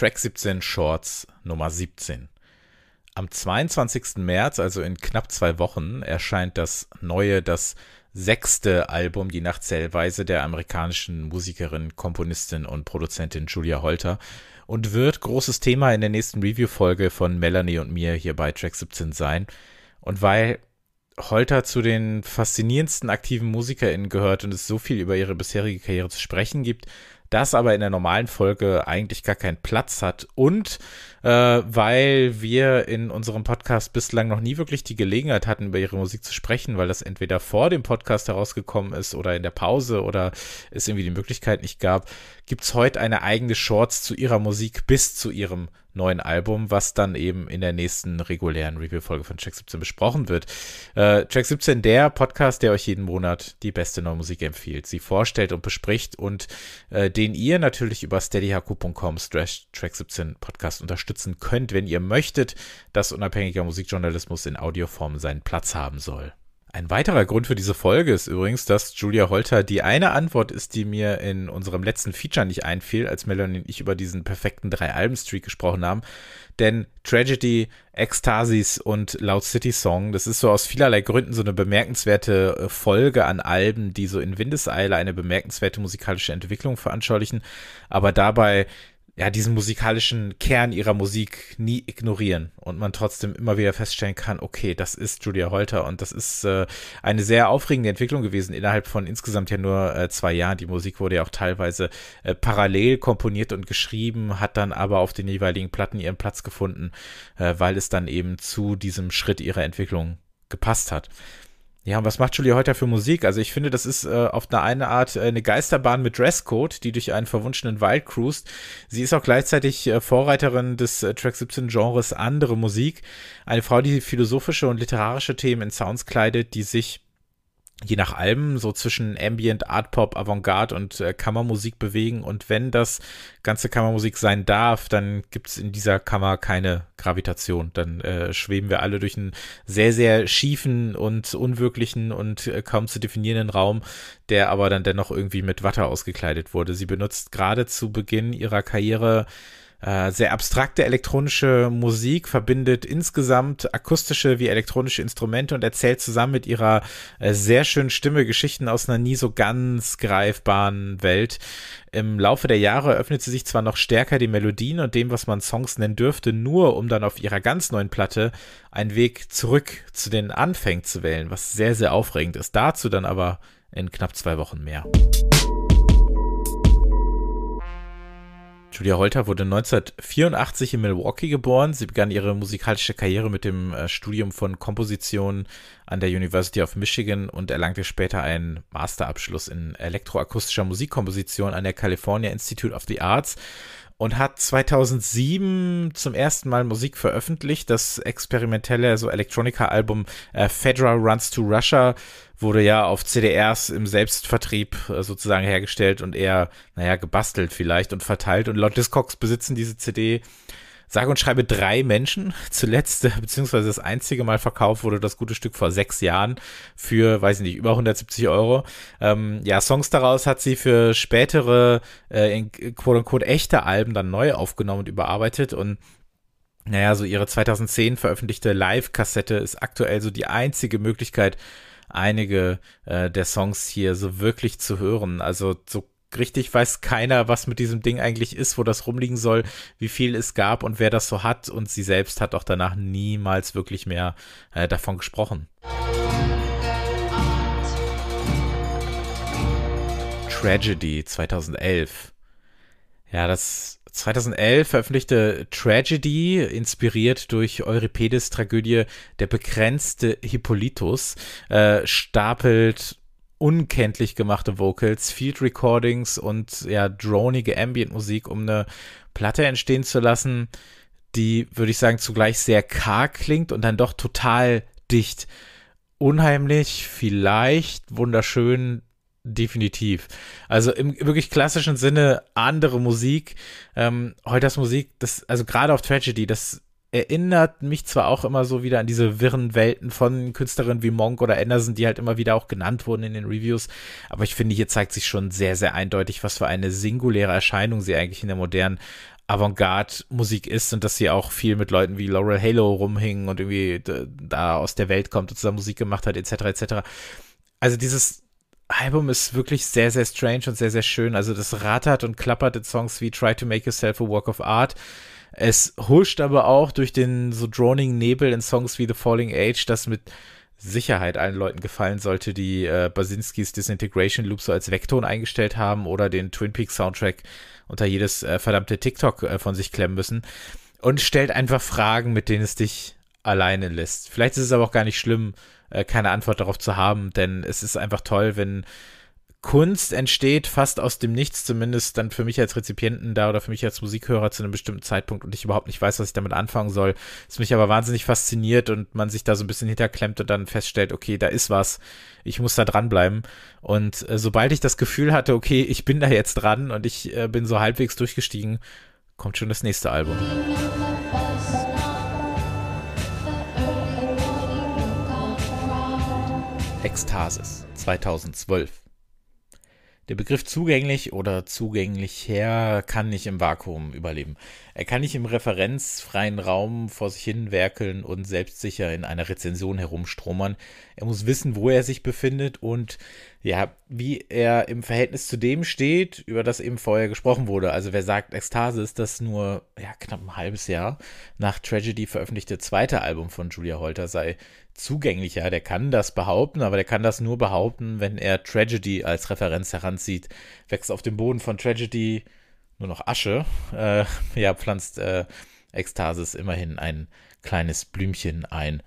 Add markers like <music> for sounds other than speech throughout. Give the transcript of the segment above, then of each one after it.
Track 17 Shorts Nummer 17. Am 22. März, also in knapp zwei Wochen, erscheint das neue, das sechste Album, die nach der amerikanischen Musikerin, Komponistin und Produzentin Julia Holter und wird großes Thema in der nächsten Review-Folge von Melanie und mir hier bei Track 17 sein. Und weil Holter zu den faszinierendsten aktiven MusikerInnen gehört und es so viel über ihre bisherige Karriere zu sprechen gibt, das aber in der normalen Folge eigentlich gar keinen Platz hat. Und äh, weil wir in unserem Podcast bislang noch nie wirklich die Gelegenheit hatten, über ihre Musik zu sprechen, weil das entweder vor dem Podcast herausgekommen ist oder in der Pause oder es irgendwie die Möglichkeit nicht gab, gibt es heute eine eigene Shorts zu ihrer Musik bis zu ihrem neuen Album, was dann eben in der nächsten regulären Review-Folge von Track 17 besprochen wird. Äh, Check 17, der Podcast, der euch jeden Monat die beste neue Musik empfiehlt, sie vorstellt und bespricht und äh, den ihr natürlich über steadyhq.com slash track17 Podcast unterstützen könnt, wenn ihr möchtet, dass unabhängiger Musikjournalismus in Audioform seinen Platz haben soll. Ein weiterer Grund für diese Folge ist übrigens, dass Julia Holter die eine Antwort ist, die mir in unserem letzten Feature nicht einfiel, als Melanie und ich über diesen perfekten Drei-Alben-Streak gesprochen haben. Denn Tragedy, Ecstasies und Loud City Song, das ist so aus vielerlei Gründen so eine bemerkenswerte äh, Folge an Alben, die so in Windeseile eine bemerkenswerte musikalische Entwicklung veranschaulichen, aber dabei ja, diesen musikalischen Kern ihrer Musik nie ignorieren und man trotzdem immer wieder feststellen kann, okay, das ist Julia Holter und das ist äh, eine sehr aufregende Entwicklung gewesen innerhalb von insgesamt ja nur äh, zwei Jahren. Die Musik wurde ja auch teilweise äh, parallel komponiert und geschrieben, hat dann aber auf den jeweiligen Platten ihren Platz gefunden, äh, weil es dann eben zu diesem Schritt ihrer Entwicklung gepasst hat. Ja, und was macht Julia heute für Musik? Also ich finde, das ist äh, auf eine, eine Art äh, eine Geisterbahn mit Dresscode, die durch einen verwunschenen Wald cruist. Sie ist auch gleichzeitig äh, Vorreiterin des äh, Track 17 Genres Andere Musik. Eine Frau, die philosophische und literarische Themen in Sounds kleidet, die sich je nach Alben so zwischen Ambient, Art Pop, Avantgarde und äh, Kammermusik bewegen. Und wenn das ganze Kammermusik sein darf, dann gibt es in dieser Kammer keine Gravitation. Dann äh, schweben wir alle durch einen sehr, sehr schiefen und unwirklichen und äh, kaum zu definierenden Raum, der aber dann dennoch irgendwie mit Watte ausgekleidet wurde. Sie benutzt gerade zu Beginn ihrer Karriere äh, sehr abstrakte elektronische Musik, verbindet insgesamt akustische wie elektronische Instrumente und erzählt zusammen mit ihrer äh, sehr schönen Stimme Geschichten aus einer nie so ganz greifbaren Welt. Im Laufe der Jahre öffnet sie sich zwar noch stärker den Melodien und dem, was man Songs nennen dürfte, nur um dann auf ihrer ganz neuen Platte einen Weg zurück zu den Anfängen zu wählen, was sehr, sehr aufregend ist. Dazu dann aber in knapp zwei Wochen mehr. Julia Holter wurde 1984 in Milwaukee geboren. Sie begann ihre musikalische Karriere mit dem äh, Studium von Komposition, an der University of Michigan und erlangte später einen Masterabschluss in elektroakustischer Musikkomposition an der California Institute of the Arts und hat 2007 zum ersten Mal Musik veröffentlicht. Das experimentelle so Electronica-Album äh, Fedra Runs to Russia wurde ja auf CDRs im Selbstvertrieb äh, sozusagen hergestellt und eher, naja, gebastelt vielleicht und verteilt. Und Lord Discogs besitzen diese CD sag und schreibe drei Menschen. <laughs> Zuletzt, äh, beziehungsweise das einzige Mal verkauft wurde das gute Stück vor sechs Jahren für, weiß ich nicht, über 170 Euro. Ähm, ja, Songs daraus hat sie für spätere, äh, in, quote unquote, echte Alben dann neu aufgenommen und überarbeitet und naja, so ihre 2010 veröffentlichte Live-Kassette ist aktuell so die einzige Möglichkeit, einige äh, der Songs hier so wirklich zu hören. Also so richtig weiß keiner, was mit diesem Ding eigentlich ist, wo das rumliegen soll, wie viel es gab und wer das so hat. Und sie selbst hat auch danach niemals wirklich mehr äh, davon gesprochen. Tragedy 2011. Ja, das 2011 veröffentlichte Tragedy, inspiriert durch Euripides Tragödie Der begrenzte Hippolytus, äh, stapelt unkenntlich gemachte Vocals, Field Recordings und ja, dronige Ambient-Musik, um eine Platte entstehen zu lassen, die, würde ich sagen, zugleich sehr karg klingt und dann doch total dicht. Unheimlich, vielleicht, wunderschön, definitiv. Also im wirklich klassischen Sinne andere Musik. Ähm, Heuters Musik, das, also gerade auf Tragedy, das erinnert mich zwar auch immer so wieder an diese wirren Welten von Künstlerinnen wie Monk oder Anderson, die halt immer wieder auch genannt wurden in den Reviews, aber ich finde, hier zeigt sich schon sehr, sehr eindeutig, was für eine singuläre Erscheinung sie eigentlich in der modernen Avantgarde-Musik ist und dass sie auch viel mit Leuten wie Laurel Halo rumhingen und irgendwie da aus der Welt kommt und zusammen Musik gemacht hat, etc., etc. Also dieses Album ist wirklich sehr, sehr strange und sehr, sehr schön. Also das rattert und klappert in Songs wie Try to Make Yourself a Work of Art, es huscht aber auch durch den so droning Nebel in Songs wie The Falling Age, das mit Sicherheit allen Leuten gefallen sollte, die äh, Basinskis Disintegration Loop so als Vekton eingestellt haben oder den Twin Peaks Soundtrack unter jedes äh, verdammte TikTok äh, von sich klemmen müssen. Und stellt einfach Fragen, mit denen es dich alleine lässt. Vielleicht ist es aber auch gar nicht schlimm, äh, keine Antwort darauf zu haben, denn es ist einfach toll, wenn Kunst entsteht fast aus dem Nichts, zumindest dann für mich als Rezipienten da oder für mich als Musikhörer zu einem bestimmten Zeitpunkt und ich überhaupt nicht weiß, was ich damit anfangen soll. Es mich aber wahnsinnig fasziniert und man sich da so ein bisschen hinterklemmt und dann feststellt, okay, da ist was, ich muss da dranbleiben. Und äh, sobald ich das Gefühl hatte, okay, ich bin da jetzt dran und ich äh, bin so halbwegs durchgestiegen, kommt schon das nächste Album. Ekstasis 2012 der Begriff zugänglich oder zugänglich her kann nicht im Vakuum überleben. Er kann nicht im referenzfreien Raum vor sich hin werkeln und selbstsicher in einer Rezension herumstrummern. Er muss wissen, wo er sich befindet und ja, wie er im Verhältnis zu dem steht, über das eben vorher gesprochen wurde. Also wer sagt, Ekstase ist das nur ja, knapp ein halbes Jahr nach Tragedy veröffentlichte zweite Album von Julia Holter sei zugänglicher. Der kann das behaupten, aber der kann das nur behaupten, wenn er Tragedy als Referenz heranzieht. Wächst auf dem Boden von Tragedy nur noch Asche. Äh, <laughs> ja, pflanzt äh, Ekstasis immerhin ein kleines Blümchen ein.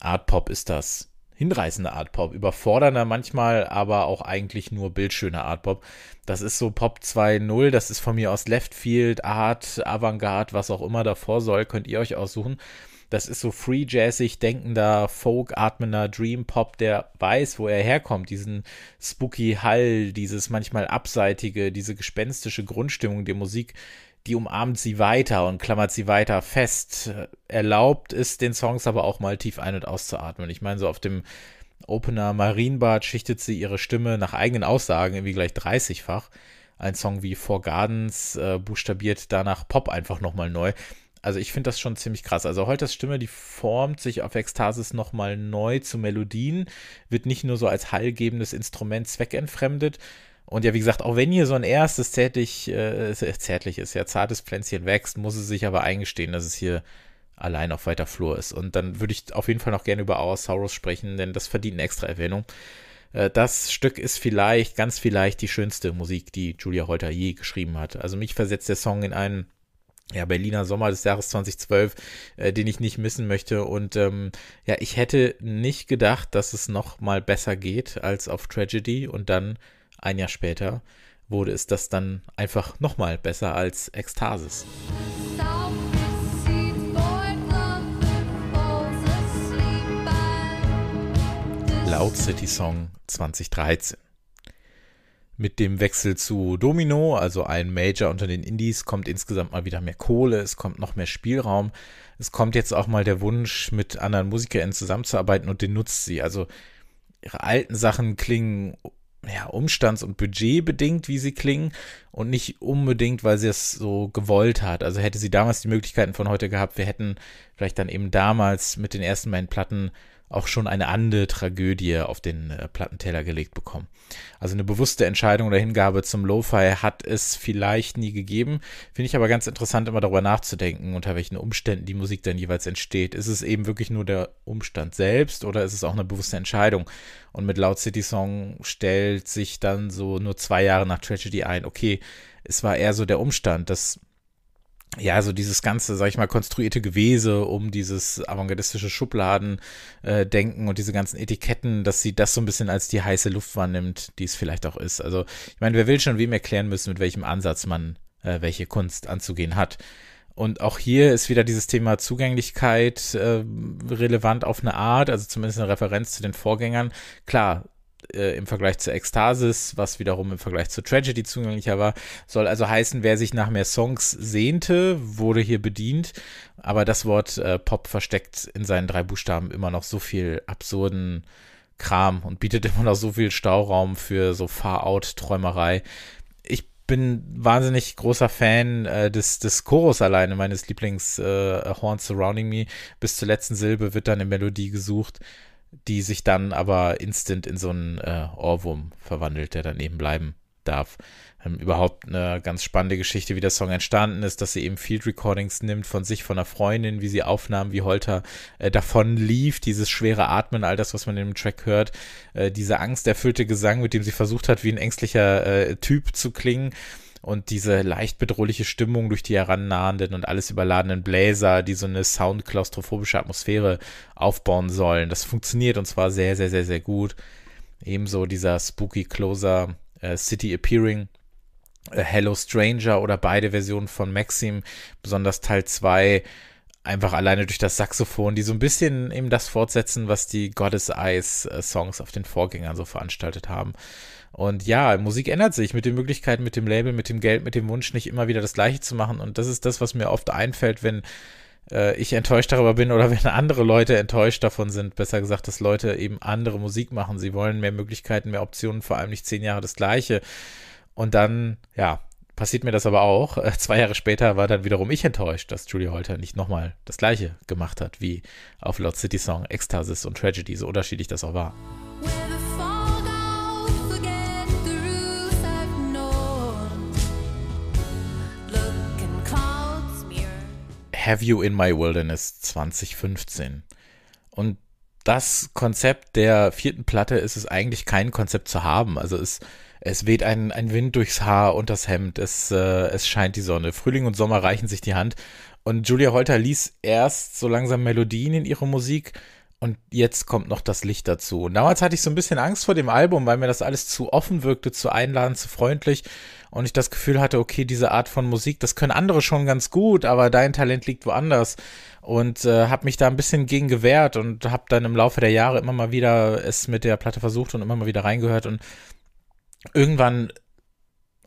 Art Pop ist das hinreißende Art Pop, überfordernder manchmal, aber auch eigentlich nur bildschöne Art Pop. Das ist so Pop 2.0, das ist von mir aus Left Field, Art, Avantgarde, was auch immer davor soll, könnt ihr euch aussuchen. Das ist so free jazzig denkender, folk atmender Dream Pop, der weiß, wo er herkommt. Diesen spooky Hall, dieses manchmal abseitige, diese gespenstische Grundstimmung der Musik, die umarmt sie weiter und klammert sie weiter fest. Erlaubt ist den Songs aber auch mal tief ein- und auszuatmen. Ich meine, so auf dem Opener Marienbad schichtet sie ihre Stimme nach eigenen Aussagen irgendwie gleich 30-fach. Ein Song wie Four Gardens äh, buchstabiert danach Pop einfach nochmal neu. Also ich finde das schon ziemlich krass. Also Holters Stimme, die formt sich auf Ekstasis nochmal neu zu Melodien, wird nicht nur so als heilgebendes Instrument zweckentfremdet, und ja, wie gesagt, auch wenn hier so ein erstes zärtlich, äh, äh zärtlich ja, zartes Pflänzchen wächst, muss es sich aber eingestehen, dass es hier allein auf weiter Flur ist. Und dann würde ich auf jeden Fall noch gerne über Aurosaurus sprechen, denn das verdient eine extra Erwähnung. Äh, das Stück ist vielleicht, ganz vielleicht die schönste Musik, die Julia Holter je geschrieben hat. Also mich versetzt der Song in einen ja, Berliner Sommer des Jahres 2012, äh, den ich nicht missen möchte. Und ähm, ja, ich hätte nicht gedacht, dass es noch mal besser geht als auf Tragedy und dann ein Jahr später wurde es das dann einfach nochmal besser als Ekstasis. Loud City Song 2013. Mit dem Wechsel zu Domino, also ein Major unter den Indies, kommt insgesamt mal wieder mehr Kohle, es kommt noch mehr Spielraum. Es kommt jetzt auch mal der Wunsch, mit anderen MusikerInnen zusammenzuarbeiten und den nutzt sie. Also ihre alten Sachen klingen ja, umstands- und budgetbedingt, wie sie klingen, und nicht unbedingt, weil sie es so gewollt hat. Also hätte sie damals die Möglichkeiten von heute gehabt, wir hätten vielleicht dann eben damals mit den ersten beiden Platten auch schon eine andere Tragödie auf den äh, Plattenteller gelegt bekommen. Also eine bewusste Entscheidung oder Hingabe zum Lo-Fi hat es vielleicht nie gegeben. Finde ich aber ganz interessant, immer darüber nachzudenken, unter welchen Umständen die Musik dann jeweils entsteht. Ist es eben wirklich nur der Umstand selbst oder ist es auch eine bewusste Entscheidung? Und mit Loud City Song stellt sich dann so nur zwei Jahre nach Tragedy ein, okay, es war eher so der Umstand, dass ja, so dieses ganze, sag ich mal, konstruierte Gewese um dieses avantgardistische Schubladendenken äh, und diese ganzen Etiketten, dass sie das so ein bisschen als die heiße Luft wahrnimmt, die es vielleicht auch ist. Also, ich meine, wer will schon wem erklären müssen, mit welchem Ansatz man äh, welche Kunst anzugehen hat. Und auch hier ist wieder dieses Thema Zugänglichkeit äh, relevant auf eine Art, also zumindest eine Referenz zu den Vorgängern. Klar, äh, im Vergleich zu Ekstasis, was wiederum im Vergleich zu Tragedy zugänglicher war. Soll also heißen, wer sich nach mehr Songs sehnte, wurde hier bedient. Aber das Wort äh, Pop versteckt in seinen drei Buchstaben immer noch so viel absurden Kram und bietet <laughs> immer noch so viel Stauraum für so Far-Out-Träumerei. Ich bin wahnsinnig großer Fan äh, des, des Chorus alleine, meines Lieblings äh, Horn Surrounding Me. Bis zur letzten Silbe wird dann eine Melodie gesucht die sich dann aber instant in so einen äh, Ohrwurm verwandelt, der dann eben bleiben darf. Ähm, überhaupt eine ganz spannende Geschichte, wie der Song entstanden ist, dass sie eben Field Recordings nimmt von sich, von einer Freundin, wie sie Aufnahmen, wie Holter äh, davon lief, dieses schwere Atmen, all das, was man in dem Track hört, äh, dieser angsterfüllte Gesang, mit dem sie versucht hat, wie ein ängstlicher äh, Typ zu klingen und diese leicht bedrohliche Stimmung durch die herannahenden und alles überladenen Bläser, die so eine soundklaustrophobische Atmosphäre aufbauen sollen. Das funktioniert und zwar sehr, sehr, sehr, sehr gut. Ebenso dieser Spooky Closer äh, City Appearing. Äh, Hello Stranger oder beide Versionen von Maxim, besonders Teil 2, einfach alleine durch das Saxophon, die so ein bisschen eben das fortsetzen, was die Goddess Eyes äh, Songs auf den Vorgängern so veranstaltet haben. Und ja, Musik ändert sich mit den Möglichkeiten, mit dem Label, mit dem Geld, mit dem Wunsch, nicht immer wieder das Gleiche zu machen. Und das ist das, was mir oft einfällt, wenn äh, ich enttäuscht darüber bin oder <laughs> wenn andere Leute enttäuscht davon sind. Besser gesagt, dass Leute eben andere Musik machen. Sie wollen mehr Möglichkeiten, mehr Optionen, vor allem nicht zehn Jahre das Gleiche. Und dann, ja, passiert mir das aber auch. Äh, zwei Jahre später war dann wiederum ich enttäuscht, dass Julia Holter nicht nochmal das Gleiche gemacht hat wie auf Lord City Song, Ecstasis und Tragedy, so unterschiedlich das auch war. Have You in My Wilderness 2015. Und das Konzept der vierten Platte ist es eigentlich kein Konzept zu haben. Also es, es weht ein, ein Wind durchs Haar und das Hemd, es, äh, es scheint die Sonne. Frühling und Sommer reichen sich die Hand. Und Julia Holter ließ erst so langsam Melodien in ihre Musik und jetzt kommt noch das Licht dazu. Und damals hatte ich so ein bisschen Angst vor dem Album, weil mir das alles zu offen wirkte, zu einladend, zu freundlich. Und ich das Gefühl hatte, okay, diese Art von Musik, das können andere schon ganz gut, aber dein Talent liegt woanders. Und äh, habe mich da ein bisschen gegen gewehrt und habe dann im Laufe der Jahre immer mal wieder es mit der Platte versucht und immer mal wieder reingehört. Und irgendwann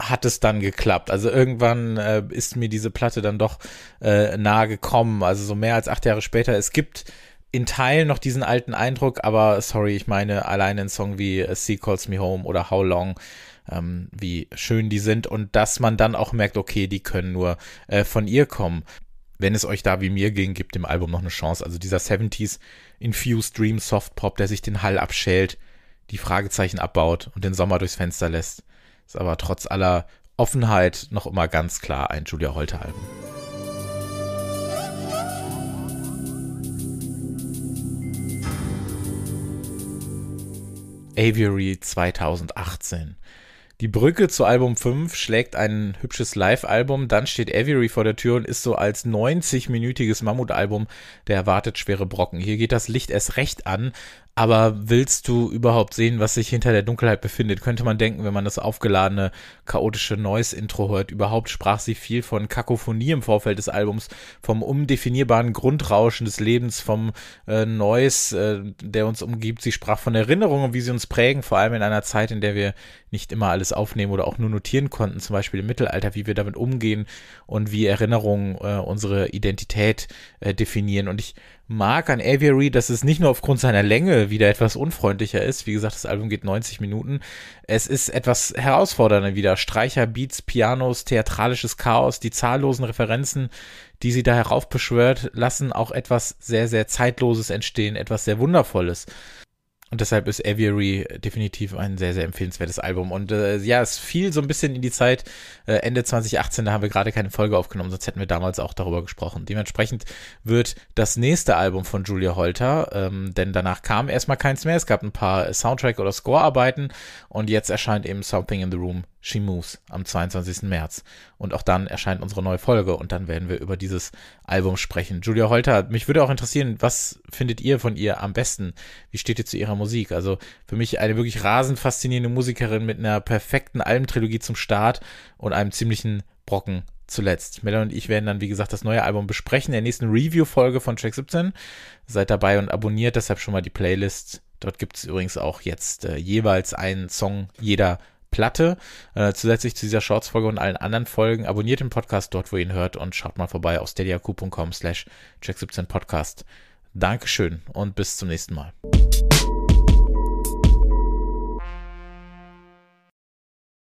hat es dann geklappt. Also irgendwann äh, ist mir diese Platte dann doch äh, nahe gekommen. Also so mehr als acht Jahre später. Es gibt in Teilen noch diesen alten Eindruck, aber sorry, ich meine allein ein Song wie A äh, Sea Calls Me Home oder How Long, ähm, wie schön die sind und dass man dann auch merkt, okay, die können nur äh, von ihr kommen. Wenn es euch da wie mir ging, gibt dem Album noch eine Chance. Also dieser 70s Infused Dream Soft Pop, der sich den Hall abschält, die Fragezeichen abbaut und den Sommer durchs Fenster lässt, ist aber trotz aller Offenheit noch immer ganz klar ein Julia holter Album. Aviary 2018. Die Brücke zu Album 5 schlägt ein hübsches Live-Album, dann steht Avery vor der Tür und ist so als 90-minütiges Mammutalbum, der erwartet schwere Brocken. Hier geht das Licht erst recht an, aber willst du überhaupt sehen, was sich hinter der Dunkelheit befindet? Könnte man denken, wenn man das aufgeladene, chaotische Noise-Intro hört. Überhaupt sprach sie viel von Kakophonie im Vorfeld des Albums, vom undefinierbaren Grundrauschen des Lebens, vom äh, Noise, äh, der uns umgibt. Sie sprach von Erinnerungen, wie sie uns prägen, vor allem in einer Zeit, in der wir nicht immer alles alles aufnehmen oder auch nur notieren konnten, zum Beispiel im Mittelalter, wie wir damit umgehen und wie Erinnerungen äh, unsere Identität äh, definieren. Und ich mag an Aviary, dass es nicht nur aufgrund seiner Länge wieder etwas unfreundlicher ist. Wie gesagt, das Album geht 90 Minuten. Es ist etwas herausfordernder wieder. Streicher, Beats, Pianos, theatralisches Chaos, die zahllosen Referenzen, die sie da heraufbeschwört, lassen auch etwas sehr, sehr Zeitloses entstehen, etwas sehr Wundervolles. Und deshalb ist Aviary äh, definitiv ein sehr, sehr empfehlenswertes Album. Und äh, ja, es fiel so ein bisschen in die Zeit, äh, Ende 2018, da haben wir gerade keine Folge aufgenommen, sonst hätten wir damals auch darüber gesprochen. Dementsprechend wird das nächste Album von Julia Holter, ähm, denn danach kam erstmal keins mehr. Es gab ein paar äh, Soundtrack- oder Scorearbeiten und jetzt erscheint eben Something in the Room She Moves am 22. März. Und auch dann erscheint unsere neue Folge und dann werden wir über dieses Album sprechen. Julia Holter, mich würde auch interessieren, was findet ihr von ihr am besten? Wie steht ihr zu ihrer Musik? Also für mich eine wirklich rasend faszinierende Musikerin mit einer perfekten Albentrilogie zum Start und einem ziemlichen Brocken zuletzt. Mel und ich werden dann, wie gesagt, das neue Album besprechen in der nächsten Review-Folge von Track 17. Seid dabei und abonniert deshalb schon mal die Playlist. Dort gibt es übrigens auch jetzt äh, jeweils einen Song jeder Platte. Äh, zusätzlich zu dieser Shorts-Folge und allen anderen Folgen abonniert den Podcast dort, wo ihr ihn hört und schaut mal vorbei auf steadyhq.com slash check17podcast. Dankeschön und bis zum nächsten Mal.